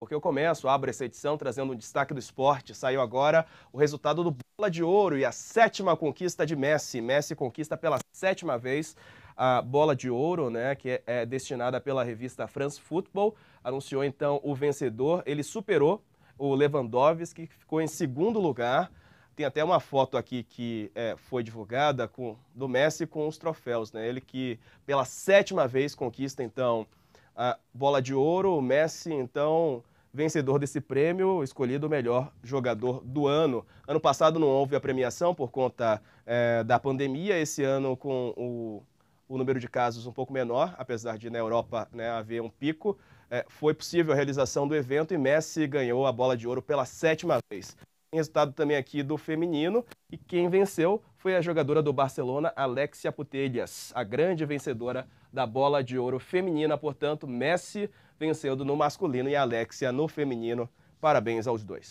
Porque eu começo, abro essa edição trazendo um destaque do esporte. Saiu agora o resultado do Bola de Ouro e a sétima conquista de Messi. Messi conquista pela sétima vez a Bola de Ouro, né, que é, destinada pela revista France Football. Anunciou então o vencedor. Ele superou o Lewandowski, que ficou em segundo lugar. Tem até uma foto aqui que é, foi divulgada com, do Messi com os troféus, né? Ele que pela sétima vez conquista então a bola de ouro, o Messi então vencedor desse prêmio, escolhido o melhor jogador do ano. Ano passado não houve a premiação por conta é, da pandemia, esse ano com o, o, número de casos um pouco menor, apesar de na Europa né, haver um pico, é, foi possível a realização do evento e Messi ganhou a bola de ouro pela sétima vez. Tem resultado também aqui do feminino e quem venceu foi a jogadora do Barcelona, Alexia Putellas, a grande vencedora da bola de ouro feminina. Portanto, Messi vencendo no masculino e Alexia no feminino. Parabéns aos dois.